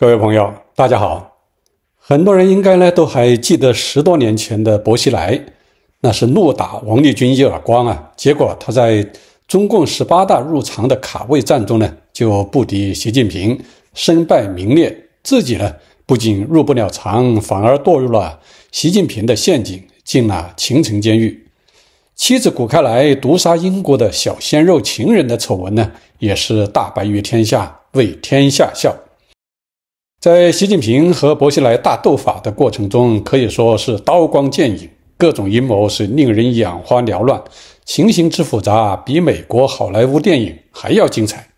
各位朋友，大家好。很多人应该呢都还记得十多年前的薄熙来，那是怒打王立军一耳光啊。结果他在中共十八大入常的卡位战中呢就不敌习近平，身败名裂。自己呢不仅入不了常，反而堕入了习近平的陷阱，进了秦城监狱。妻子谷开来毒杀英国的小鲜肉情人的丑闻呢，也是大白于天下，为天下笑。在习近平和薄熙来大斗法的过程中，可以说是刀光剑影，各种阴谋是令人眼花缭乱，情形之复杂，比美国好莱坞电影还要精彩。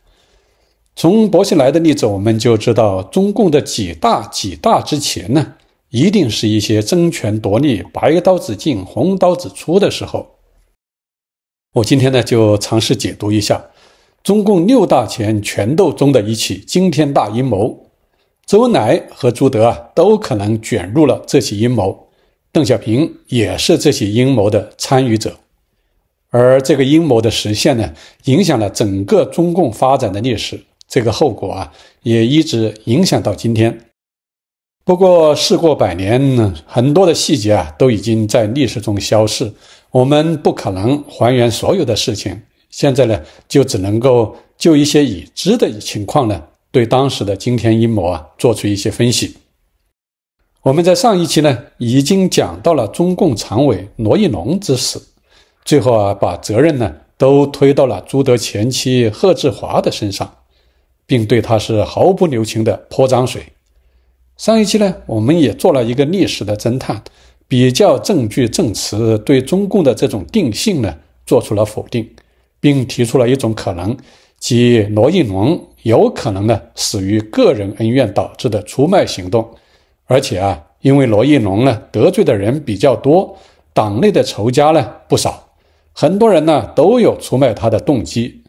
从薄熙来的例子，我们就知道，中共的几大几大之前呢，一定是一些争权夺利、白刀子进红刀子出的时候。我今天呢，就尝试解读一下中共六大前权斗中的一起惊天大阴谋。周恩来和朱德啊，都可能卷入了这起阴谋，邓小平也是这起阴谋的参与者，而这个阴谋的实现呢，影响了整个中共发展的历史，这个后果啊，也一直影响到今天。不过，事过百年，很多的细节啊，都已经在历史中消逝，我们不可能还原所有的事情，现在呢，就只能够就一些已知的情况呢。对当时的惊天阴谋啊，做出一些分析。我们在上一期呢，已经讲到了中共常委罗亦农之死，最后啊，把责任呢都推到了朱德前妻贺志华的身上，并对他是毫不留情的泼脏水。上一期呢，我们也做了一个历史的侦探，比较证据、证词，对中共的这种定性呢，做出了否定，并提出了一种可能。即罗亦龙有可能呢死于个人恩怨导致的出卖行动，而且啊，因为罗亦龙呢得罪的人比较多，党内的仇家呢不少，很多人呢都有出卖他的动机。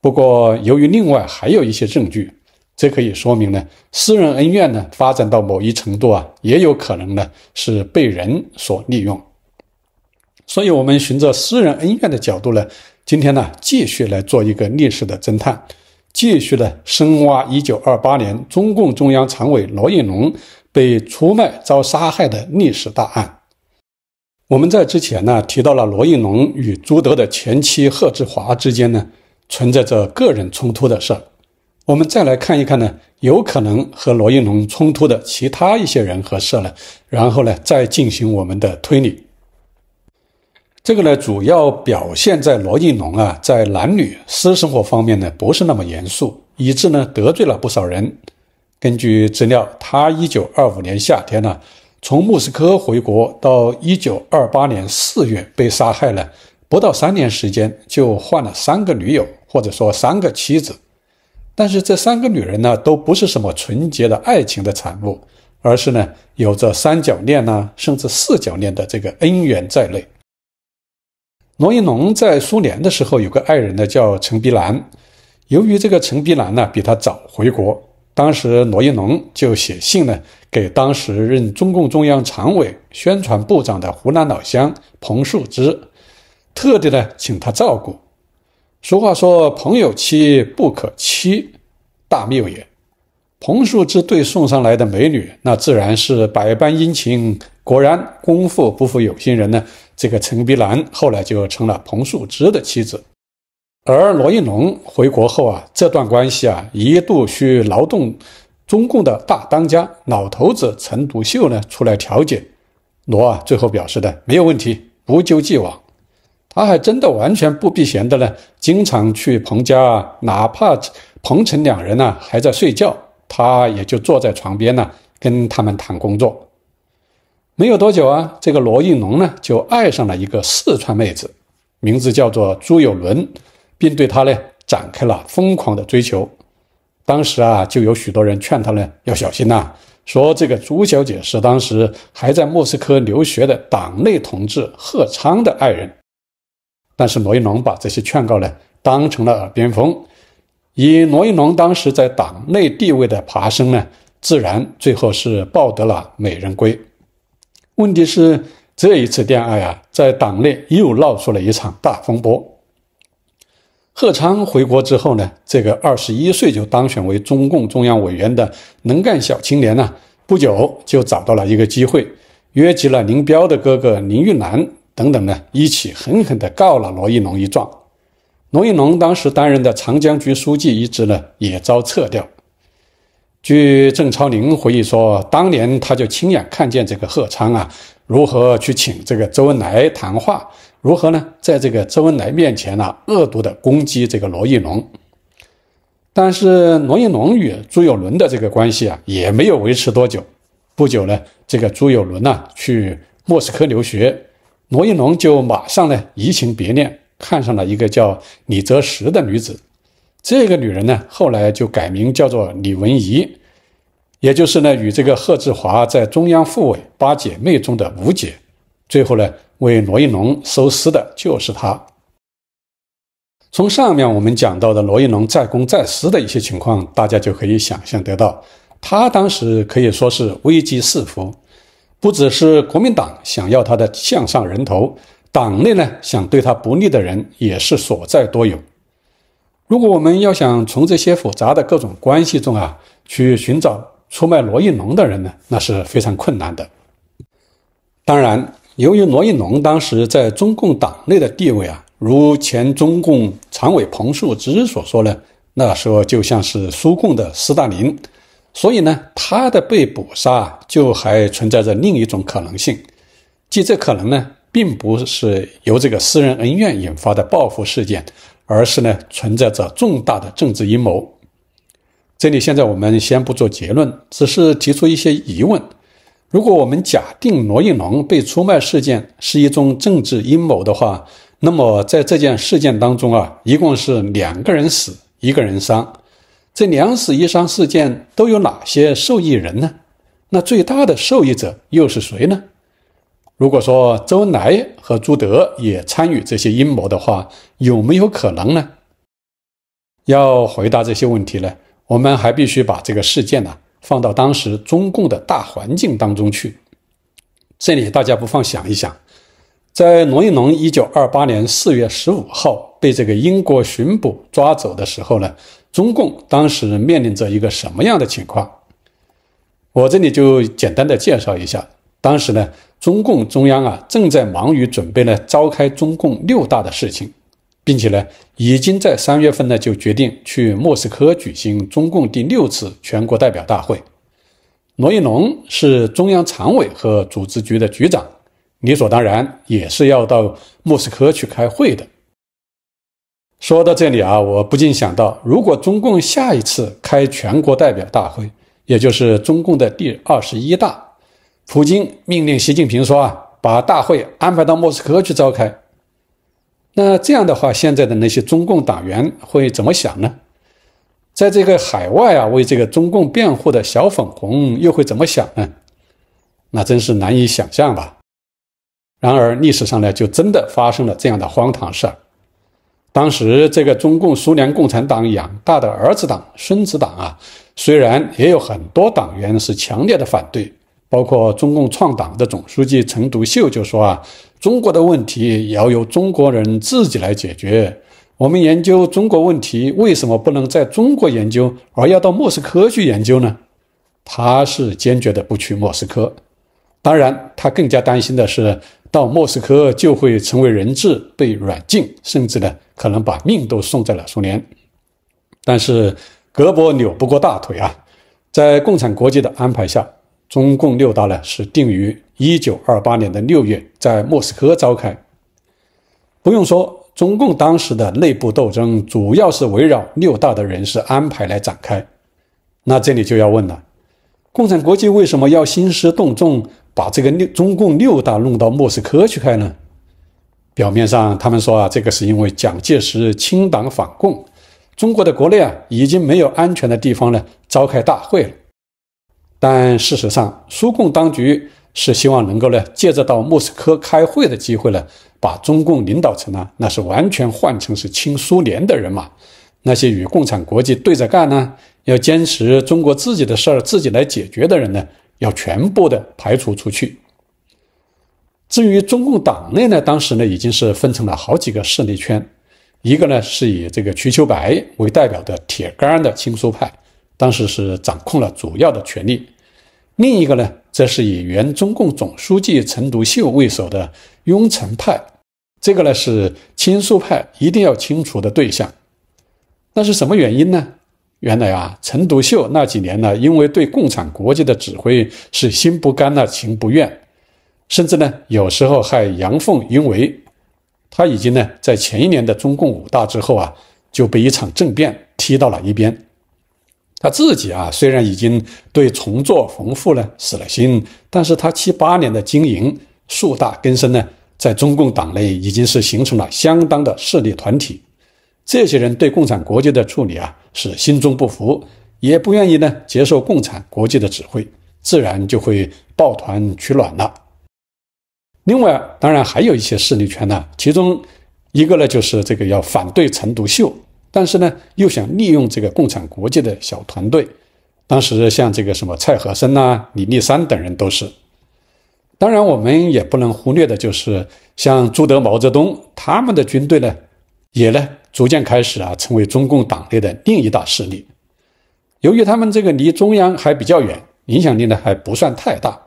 不过，由于另外还有一些证据，这可以说明呢，私人恩怨呢发展到某一程度啊，也有可能呢是被人所利用。所以，我们循着私人恩怨的角度呢。今天呢，继续来做一个历史的侦探，继续呢深挖1928年中共中央常委罗应龙被出卖遭杀害的历史大案。我们在之前呢提到了罗应龙与朱德的前妻贺志华之间呢存在着个人冲突的事儿。我们再来看一看呢，有可能和罗应龙冲突的其他一些人和事儿呢，然后呢再进行我们的推理。这个呢，主要表现在罗应龙啊，在男女私生活方面呢，不是那么严肃，以致呢得罪了不少人。根据资料，他一九二五年夏天呢，从莫斯科回国，到一九二八年四月被杀害了，不到三年时间就换了三个女友，或者说三个妻子。但是这三个女人呢，都不是什么纯洁的爱情的产物，而是呢有着三角恋呐，甚至四角恋的这个恩怨在内。罗一农在苏联的时候有个爱人呢，叫陈碧兰。由于这个陈碧兰呢比他早回国，当时罗一农就写信呢给当时任中共中央常委、宣传部长的湖南老乡彭树之，特地呢请他照顾。俗话说：“朋友妻不可欺，大谬也。”彭树之对送上来的美女，那自然是百般殷勤。果然，功夫不负有心人呢。这个陈碧兰后来就成了彭树芝的妻子，而罗应龙回国后啊，这段关系啊一度需劳动中共的大当家老头子陈独秀呢出来调解。罗啊最后表示的没有问题，不咎既往。他还真的完全不避嫌的呢，经常去彭家，哪怕彭陈两人呢还在睡觉，他也就坐在床边呢跟他们谈工作。没有多久啊，这个罗应龙呢就爱上了一个四川妹子，名字叫做朱友伦，并对她呢展开了疯狂的追求。当时啊，就有许多人劝他呢要小心呐，说这个朱小姐是当时还在莫斯科留学的党内同志贺昌的爱人。但是罗亦农把这些劝告呢当成了耳边风，以罗亦农当时在党内地位的爬升呢，自然最后是抱得了美人归。问题是，这一次恋爱啊，在党内又闹出了一场大风波。贺昌回国之后呢，这个二十一岁就当选为中共中央委员的能干小青年呢，不久就找到了一个机会，约集了林彪的哥哥林育南等等呢，一起狠狠地告了罗亦农一状。罗亦农当时担任的长江局书记一职呢，也遭撤掉。据郑超麟回忆说，当年他就亲眼看见这个贺昌啊，如何去请这个周恩来谈话，如何呢，在这个周恩来面前呢，恶毒地攻击这个罗亦农。但是罗亦农与朱友伦的这个关系啊，也没有维持多久。不久呢，这个朱友伦呢去莫斯科留学，罗亦农就马上呢移情别恋，看上了一个叫李泽石的女子。这个女人呢，后来就改名叫做李文怡，也就是呢，与这个贺志华在中央妇委八姐妹中的五姐，最后呢，为罗亦农收尸的就是她。从上面我们讲到的罗亦农在公在私的一些情况，大家就可以想象得到，他当时可以说是危机四伏，不只是国民党想要他的项上人头，党内呢想对他不利的人也是所在多有。如果我们要想从这些复杂的各种关系中啊，去寻找出卖罗应龙的人呢，那是非常困难的。当然，由于罗应龙当时在中共党内的地位啊，如前中共常委彭树之所说呢，那时候就像是苏共的斯大林，所以呢，他的被捕杀就还存在着另一种可能性，即这可能呢，并不是由这个私人恩怨引发的报复事件。而是呢，存在着重大的政治阴谋。这里现在我们先不做结论，只是提出一些疑问。如果我们假定罗应龙被出卖事件是一种政治阴谋的话，那么在这件事件当中啊，一共是两个人死，一个人伤。这两死一伤事件都有哪些受益人呢？那最大的受益者又是谁呢？如果说周恩来和朱德也参与这些阴谋的话，有没有可能呢？要回答这些问题呢，我们还必须把这个事件呢放到当时中共的大环境当中去。这里大家不妨想一想，在罗亦农一九二八年四月十五号被这个英国巡捕抓走的时候呢，中共当时面临着一个什么样的情况？我这里就简单的介绍一下，当时呢。中共中央啊，正在忙于准备呢召开中共六大的事情，并且呢，已经在三月份呢就决定去莫斯科举行中共第六次全国代表大会。罗亦农是中央常委和组织局的局长，理所当然也是要到莫斯科去开会的。说到这里啊，我不禁想到，如果中共下一次开全国代表大会，也就是中共的第二十一大。普京命令习近平说：“啊，把大会安排到莫斯科去召开。”那这样的话，现在的那些中共党员会怎么想呢？在这个海外啊，为这个中共辩护的小粉红又会怎么想呢？那真是难以想象吧。然而，历史上呢，就真的发生了这样的荒唐事儿。当时，这个中共苏联共产党养大的儿子党、孙子党啊，虽然也有很多党员是强烈的反对。包括中共创党的总书记陈独秀就说啊，中国的问题要由中国人自己来解决。我们研究中国问题，为什么不能在中国研究，而要到莫斯科去研究呢？他是坚决的不去莫斯科。当然，他更加担心的是到莫斯科就会成为人质，被软禁，甚至呢可能把命都送在了苏联。但是胳膊扭不过大腿啊，在共产国际的安排下。中共六大呢，是定于一九二八年的六月在莫斯科召开。不用说，中共当时的内部斗争主要是围绕六大的人事安排来展开。那这里就要问了：，共产国际为什么要兴师动众把这个六中共六大弄到莫斯科去开呢？表面上他们说啊，这个是因为蒋介石清党反共，中国的国内啊已经没有安全的地方呢召开大会了。但事实上，苏共当局是希望能够呢，借着到莫斯科开会的机会呢，把中共领导层呢，那是完全换成是亲苏联的人嘛？那些与共产国际对着干呢，要坚持中国自己的事儿自己来解决的人呢，要全部的排除出去。至于中共党内呢，当时呢已经是分成了好几个势力圈，一个呢是以这个瞿秋白为代表的铁杆的亲苏派。当时是掌控了主要的权力，另一个呢，则是以原中共总书记陈独秀为首的雍城派，这个呢是清除派一定要清除的对象。那是什么原因呢？原来啊，陈独秀那几年呢，因为对共产国际的指挥是心不甘呐情不愿，甚至呢有时候还阳奉阴违。他已经呢在前一年的中共五大之后啊，就被一场政变踢到了一边。他自己啊，虽然已经对重做冯复呢死了心，但是他七八年的经营树大根深呢，在中共党内已经是形成了相当的势力团体。这些人对共产国际的处理啊，是心中不服，也不愿意呢接受共产国际的指挥，自然就会抱团取暖了。另外，当然还有一些势力圈呢，其中一个呢就是这个要反对陈独秀。但是呢，又想利用这个共产国际的小团队，当时像这个什么蔡和森呐、李立三等人都是。当然，我们也不能忽略的就是像朱德、毛泽东他们的军队呢，也呢逐渐开始啊成为中共党内的另一大势力。由于他们这个离中央还比较远，影响力呢还不算太大。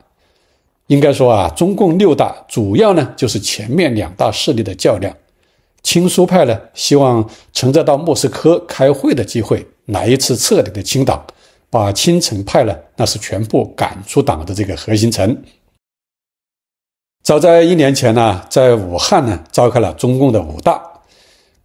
应该说啊，中共六大主要呢就是前面两大势力的较量。亲苏派呢，希望乘着到莫斯科开会的机会，来一次彻底的清党，把亲城派呢，那是全部赶出党的这个核心层。早在一年前呢，在武汉呢，召开了中共的五大，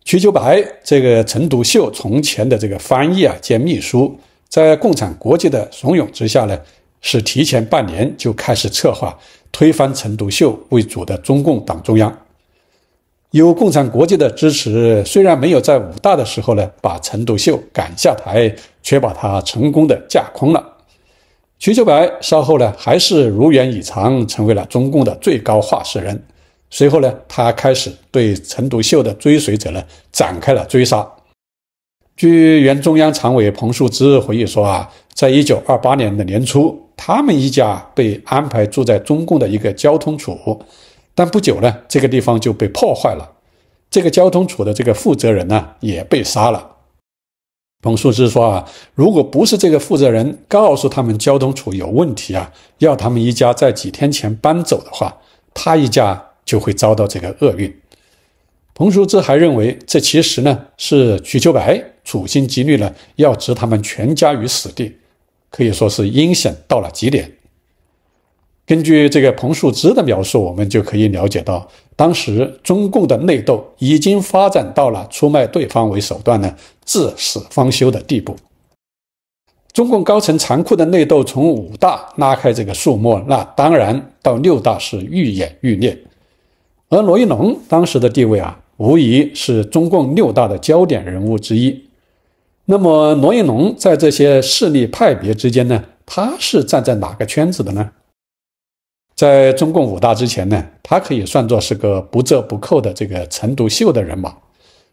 瞿秋白这个陈独秀从前的这个翻译啊兼秘书，在共产国际的怂恿之下呢，是提前半年就开始策划推翻陈独秀为主的中共党中央。有共产国际的支持，虽然没有在武大的时候呢把陈独秀赶下台，却把他成功的架空了。瞿秋白稍后呢还是如愿以偿，成为了中共的最高话事人。随后呢，他开始对陈独秀的追随者呢展开了追杀。据原中央常委彭树之回忆说啊，在一九二八年的年初，他们一家被安排住在中共的一个交通处。但不久呢，这个地方就被破坏了。这个交通处的这个负责人呢，也被杀了。彭树芝说啊，如果不是这个负责人告诉他们交通处有问题啊，要他们一家在几天前搬走的话，他一家就会遭到这个厄运。彭树芝还认为，这其实呢是瞿秋白处心积虑呢，要置他们全家于死地，可以说是阴险到了极点。根据这个彭树芝的描述，我们就可以了解到，当时中共的内斗已经发展到了出卖对方为手段呢，至死方休的地步。中共高层残酷的内斗从五大拉开这个序幕，那当然到六大是愈演愈烈。而罗亦农当时的地位啊，无疑是中共六大的焦点人物之一。那么罗亦农在这些势力派别之间呢，他是站在哪个圈子的呢？在中共五大之前呢，他可以算作是个不折不扣的这个陈独秀的人马，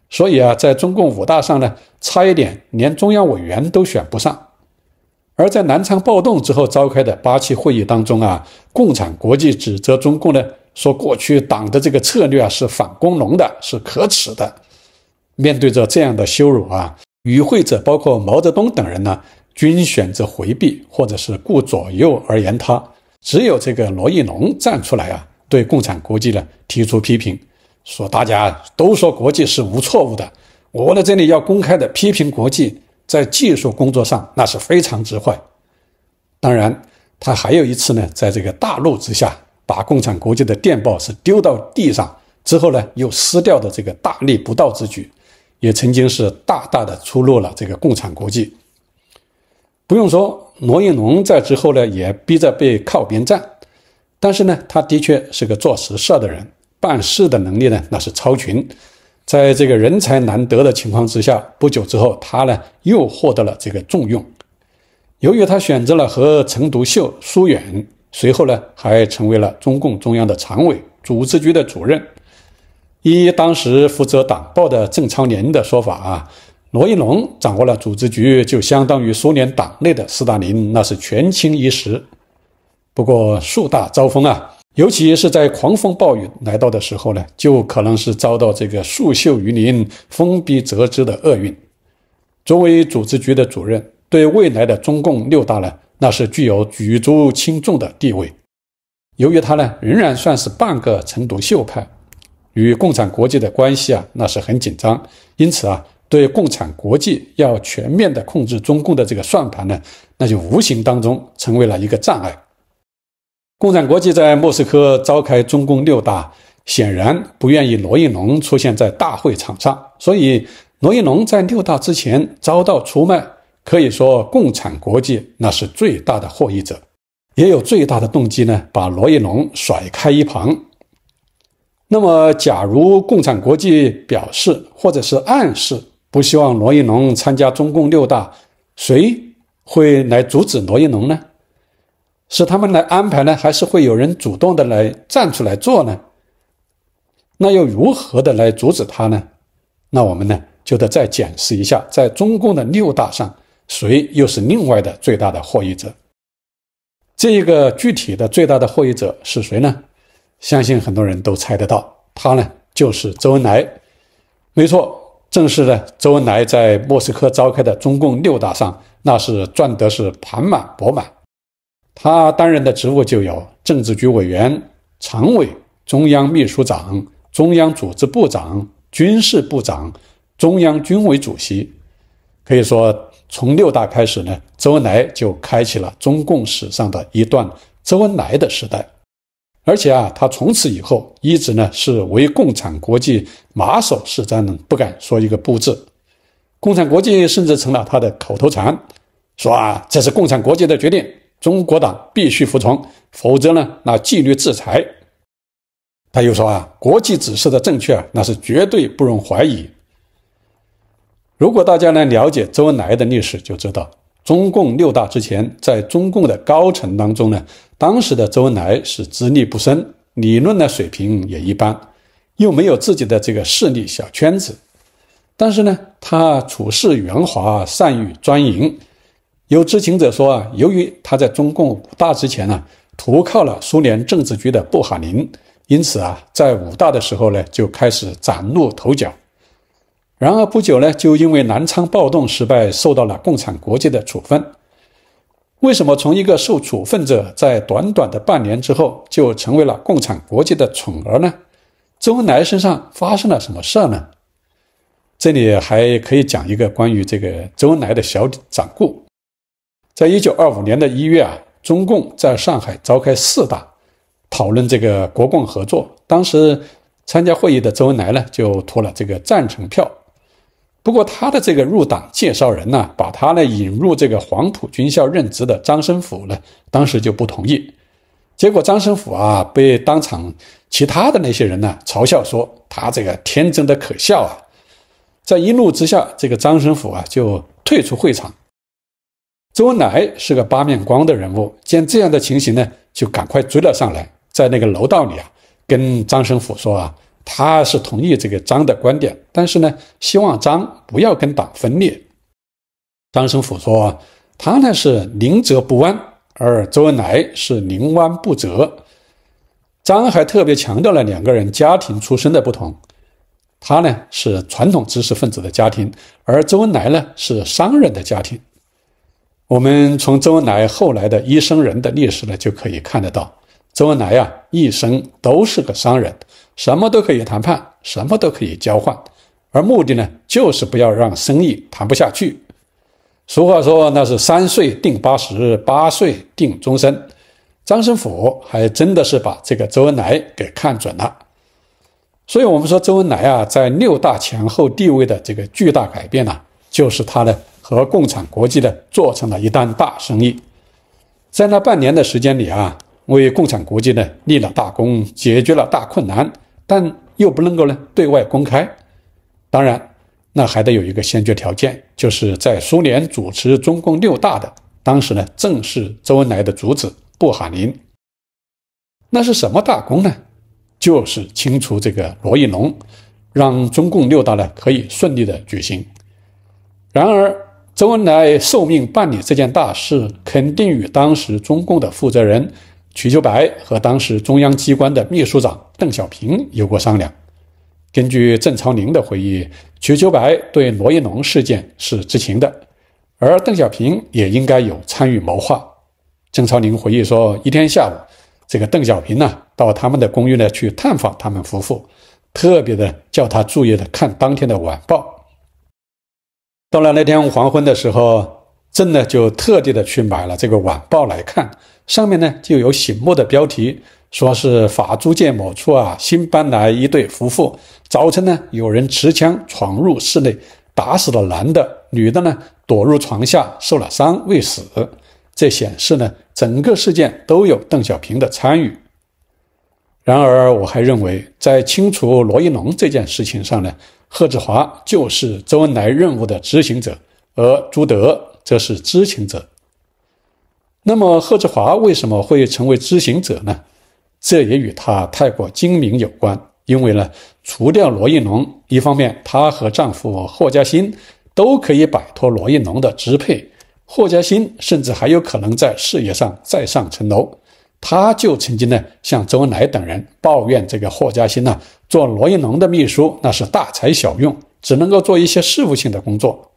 所以啊，在中共五大上呢，差一点连中央委员都选不上。而在南昌暴动之后召开的八七会议当中啊，共产国际指责中共呢，说过去党的这个策略啊是反工农的，是可耻的。面对着这样的羞辱啊，与会者包括毛泽东等人呢，均选择回避或者是顾左右而言他。只有这个罗亦农站出来啊，对共产国际呢提出批评，说大家都说国际是无错误的，我在这里要公开的批评国际在技术工作上那是非常之坏。当然，他还有一次呢，在这个大陆之下把共产国际的电报是丢到地上之后呢，又撕掉的这个大逆不道之举，也曾经是大大的出落了这个共产国际。不用说，罗应龙在之后呢，也逼着被靠边站，但是呢，他的确是个做实事的人，办事的能力呢，那是超群。在这个人才难得的情况之下，不久之后，他呢又获得了这个重用。由于他选择了和陈独秀疏远，随后呢，还成为了中共中央的常委、组织局的主任。依当时负责党报的郑昌年的说法啊。罗亦农掌握了组织局，就相当于苏联党内的斯大林，那是权倾一时。不过树大招风啊，尤其是在狂风暴雨来到的时候呢，就可能是遭到这个树秀于林，风必折枝的厄运。作为组织局的主任，对未来的中共六大呢，那是具有举足轻重的地位。由于他呢，仍然算是半个陈独秀派，与共产国际的关系啊，那是很紧张。因此啊。对共产国际要全面的控制中共的这个算盘呢，那就无形当中成为了一个障碍。共产国际在莫斯科召开中共六大，显然不愿意罗亦农出现在大会场上，所以罗亦农在六大之前遭到出卖，可以说共产国际那是最大的获益者，也有最大的动机呢，把罗亦农甩开一旁。那么，假如共产国际表示或者是暗示，不希望罗亦农参加中共六大，谁会来阻止罗亦农呢？是他们来安排呢，还是会有人主动的来站出来做呢？那又如何的来阻止他呢？那我们呢就得再解释一下，在中共的六大上，谁又是另外的最大的获益者？这一个具体的最大的获益者是谁呢？相信很多人都猜得到，他呢就是周恩来，没错。正是呢，周恩来在莫斯科召开的中共六大上，那是赚得是盘满钵满。他担任的职务就有政治局委员、常委、中央秘书长、中央组织部长、军事部长、中央军委主席。可以说，从六大开始呢，周恩来就开启了中共史上的一段周恩来的时代。而且啊，他从此以后一直呢是为共产国际马首是瞻的，不敢说一个不字。共产国际甚至成了他的口头禅，说啊，这是共产国际的决定，中国党必须服从，否则呢，那纪律制裁。他又说啊，国际指示的正确啊，那是绝对不容怀疑。如果大家呢了解周恩来的历史，就知道中共六大之前，在中共的高层当中呢。当时的周恩来是资历不深，理论的水平也一般，又没有自己的这个势力小圈子。但是呢，他处事圆滑，善于钻营。有知情者说啊，由于他在中共五大之前呢，投靠了苏联政治局的布哈林，因此啊，在五大的时候呢，就开始崭露头角。然而不久呢，就因为南昌暴动失败，受到了共产国际的处分。为什么从一个受处分者，在短短的半年之后就成为了共产国际的宠儿呢？周恩来身上发生了什么事儿呢？这里还可以讲一个关于这个周恩来的小掌故。在一九二五年的一月啊，中共在上海召开四大，讨论这个国共合作。当时参加会议的周恩来呢，就投了这个赞成票。不过他的这个入党介绍人呢，把他呢引入这个黄埔军校任职的张申府呢，当时就不同意。结果张申府啊被当场其他的那些人呢嘲笑说他这个天真的可笑啊，在一怒之下，这个张申府啊就退出会场。周恩来是个八面光的人物，见这样的情形呢，就赶快追了上来，在那个楼道里啊跟张申府说啊。他是同意这个张的观点，但是呢，希望张不要跟党分裂。张申甫说：“他呢是宁折不弯，而周恩来是宁弯不折。”张还特别强调了两个人家庭出身的不同。他呢是传统知识分子的家庭，而周恩来呢是商人的家庭。我们从周恩来后来的一生人的历史呢，就可以看得到，周恩来呀一生都是个商人。什么都可以谈判，什么都可以交换，而目的呢，就是不要让生意谈不下去。俗话说，那是三岁定八十八岁定终身。张申府还真的是把这个周恩来给看准了，所以我们说周恩来啊，在六大前后地位的这个巨大改变呢，就是他呢和共产国际呢做成了一单大生意。在那半年的时间里啊，为共产国际呢立了大功，解决了大困难。但又不能够呢对外公开，当然，那还得有一个先决条件，就是在苏联主持中共六大的，当时呢正是周恩来的主子布哈林。那是什么大功呢？就是清除这个罗亦农，让中共六大呢可以顺利的举行。然而，周恩来受命办理这件大事，肯定与当时中共的负责人。瞿秋白和当时中央机关的秘书长邓小平有过商量。根据郑朝宁的回忆，瞿秋白对罗亦农事件是知情的，而邓小平也应该有参与谋划。郑朝宁回忆说，一天下午，这个邓小平呢，到他们的公寓呢去探访他们夫妇，特别的叫他注意的看当天的晚报。到了那天黄昏的时候，郑呢就特地的去买了这个晚报来看。上面呢就有醒目的标题，说是法租界某处啊，新搬来一对夫妇。早晨呢，有人持枪闯入室内，打死了男的，女的呢躲入床下，受了伤未死。这显示呢，整个事件都有邓小平的参与。然而，我还认为，在清除罗亦农这件事情上呢，贺子华就是周恩来任务的执行者，而朱德则是知情者。那么，贺志华为什么会成为知行者呢？这也与他太过精明有关。因为呢，除掉罗亦农，一方面她和丈夫霍家欣都可以摆脱罗亦农的支配，霍家欣甚至还有可能在事业上再上层楼。他就曾经呢，向周恩来等人抱怨这个霍家欣呢，做罗亦农的秘书那是大材小用，只能够做一些事务性的工作。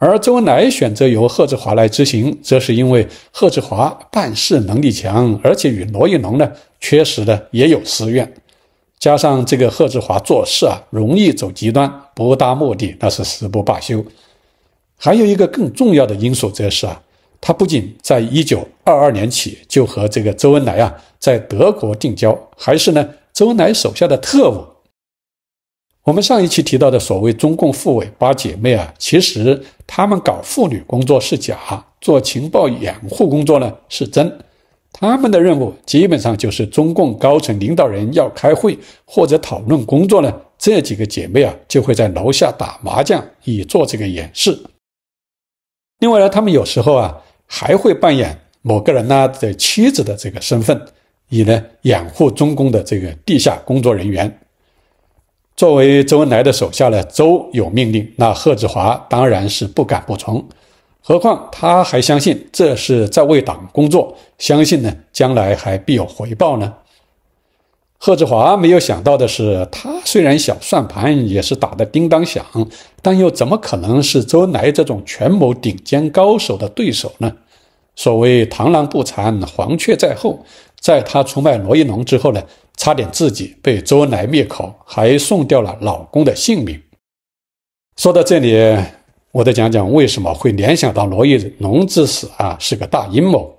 而周恩来选择由贺志华来执行，则是因为贺志华办事能力强，而且与罗亦农呢确实呢也有私怨，加上这个贺志华做事啊容易走极端，不达目的那是誓不罢休。还有一个更重要的因素则是啊，他不仅在一九二二年起就和这个周恩来啊在德国定交，还是呢周恩来手下的特务。我们上一期提到的所谓中共妇委八姐妹啊，其实他们搞妇女工作是假，做情报掩护工作呢是真。他们的任务基本上就是中共高层领导人要开会或者讨论工作呢，这几个姐妹啊就会在楼下打麻将，以做这个掩饰。另外呢，他们有时候啊还会扮演某个人呢的妻子的这个身份，以呢掩护中共的这个地下工作人员。作为周恩来的手下呢，周有命令，那贺子华当然是不敢不从。何况他还相信这是在为党工作，相信呢，将来还必有回报呢。贺子华没有想到的是，他虽然小算盘也是打得叮当响，但又怎么可能是周恩来这种权谋顶尖高手的对手呢？所谓螳螂捕蝉，黄雀在后。在她出卖罗亦农之后呢，差点自己被周恩来灭口，还送掉了老公的性命。说到这里，我再讲讲为什么会联想到罗亦农之死啊是个大阴谋。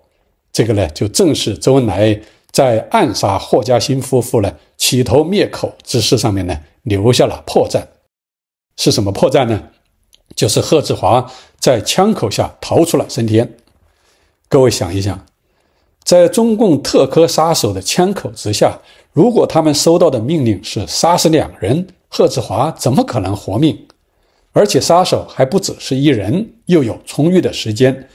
这个呢，就正是周恩来在暗杀霍家新夫妇呢企图灭口之事上面呢留下了破绽。是什么破绽呢？就是贺子华在枪口下逃出了升天。各位想一想。在中共特科杀手的枪口之下，如果他们收到的命令是杀死两人，贺子华怎么可能活命？而且杀手还不只是一人，又有充裕的时间。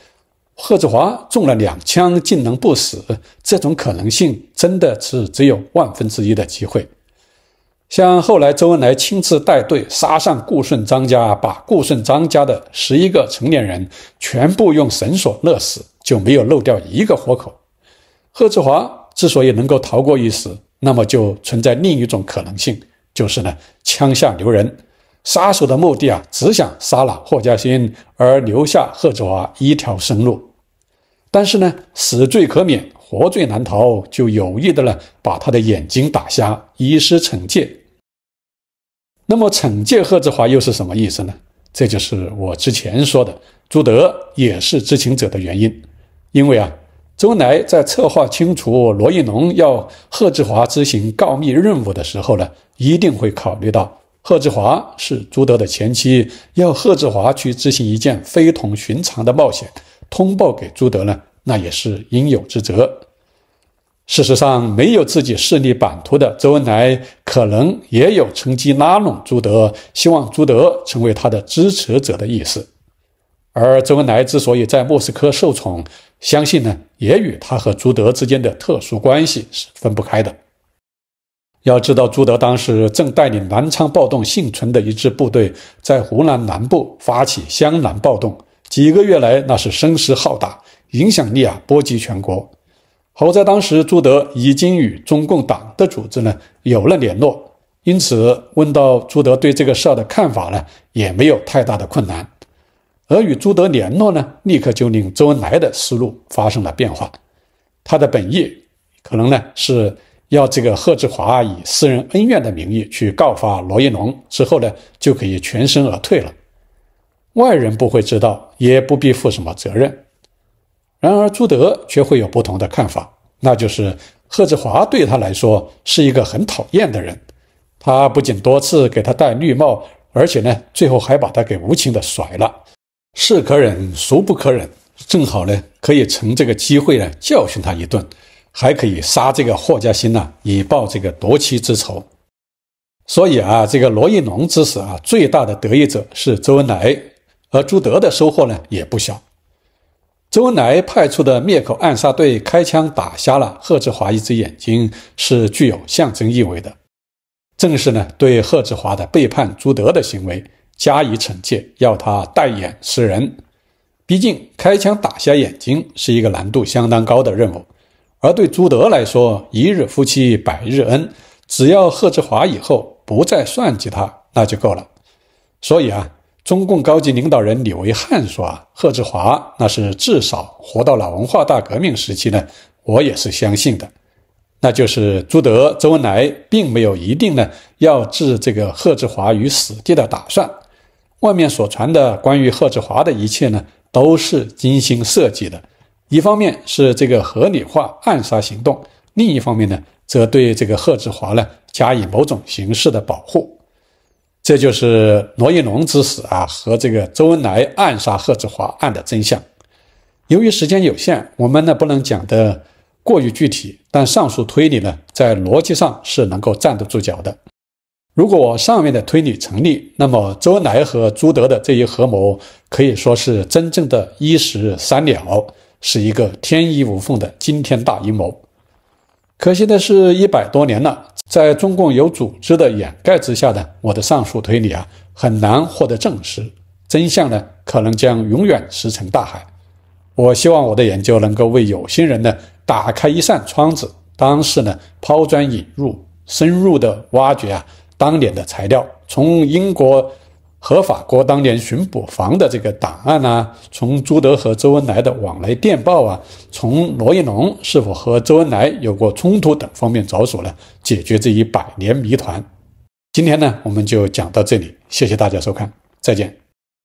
贺子华中了两枪竟能不死，这种可能性真的是只有万分之一的机会。像后来周恩来亲自带队杀上顾顺张家，把顾顺张家的十一个成年人全部用绳索勒死，就没有漏掉一个活口。贺志华之所以能够逃过一死，那么就存在另一种可能性，就是呢，枪下留人。杀手的目的啊，只想杀了霍家兴，而留下贺志华一条生路。但是呢，死罪可免，活罪难逃，就有意的呢，把他的眼睛打瞎，以示惩戒。那么，惩戒贺志华又是什么意思呢？这就是我之前说的，朱德也是知情者的原因，因为啊。周恩来在策划清除罗亦农、要贺志华执行告密任务的时候呢，一定会考虑到贺志华是朱德的前妻，要贺志华去执行一件非同寻常的冒险，通报给朱德呢，那也是应有之责。事实上，没有自己势力版图的周恩来，可能也有趁机拉拢朱德，希望朱德成为他的支持者的意思。而周恩来之所以在莫斯科受宠，相信呢，也与他和朱德之间的特殊关系是分不开的。要知道，朱德当时正带领南昌暴动幸存的一支部队，在湖南南部发起湘南暴动，几个月来那是声势浩大，影响力啊波及全国。好在当时朱德已经与中共党的组织呢有了联络，因此问到朱德对这个事儿的看法呢，也没有太大的困难。而与朱德联络呢，立刻就令周恩来的思路发生了变化。他的本意可能呢是要这个贺志华以私人恩怨的名义去告发罗一农，之后呢就可以全身而退了。外人不会知道，也不必负什么责任。然而朱德却会有不同的看法，那就是贺志华对他来说是一个很讨厌的人。他不仅多次给他戴绿帽，而且呢最后还把他给无情的甩了。是可忍，孰不可忍？正好呢，可以趁这个机会呢，教训他一顿，还可以杀这个霍家兴呐，以报这个夺妻之仇。所以啊，这个罗亦农之死啊，最大的得益者是周恩来，而朱德的收获呢也不小。周恩来派出的灭口暗杀队开枪打瞎了贺志华一只眼睛，是具有象征意味的，正是呢，对贺志华的背叛朱德的行为。加以惩戒，要他戴眼识人。毕竟开枪打瞎眼睛是一个难度相当高的任务。而对朱德来说，一日夫妻百日恩，只要贺志华以后不再算计他，那就够了。所以啊，中共高级领导人李维汉说啊，贺志华那是至少活到了文化大革命时期呢，我也是相信的。那就是朱德、周恩来并没有一定呢要置这个贺志华于死地的打算。外面所传的关于贺志华的一切呢，都是精心设计的。一方面是这个合理化暗杀行动，另一方面呢，则对这个贺志华呢加以某种形式的保护。这就是罗亦农之死啊和这个周恩来暗杀贺志华案的真相。由于时间有限，我们呢不能讲得过于具体，但上述推理呢在逻辑上是能够站得住脚的。如果我上面的推理成立，那么周恩来和朱德的这一合谋可以说是真正的“一石三鸟”，是一个天衣无缝的惊天大阴谋。可惜的是，一百多年了，在中共有组织的掩盖之下呢，我的上述推理啊，很难获得证实。真相呢，可能将永远石沉大海。我希望我的研究能够为有心人呢打开一扇窗子，当事呢，抛砖引玉，深入的挖掘啊。当年的材料，从英国和法国当年巡捕房的这个档案啊，从朱德和周恩来的往来电报啊，从罗亦农是否和周恩来有过冲突等方面着手呢，解决这一百年谜团。今天呢，我们就讲到这里，谢谢大家收看，再见。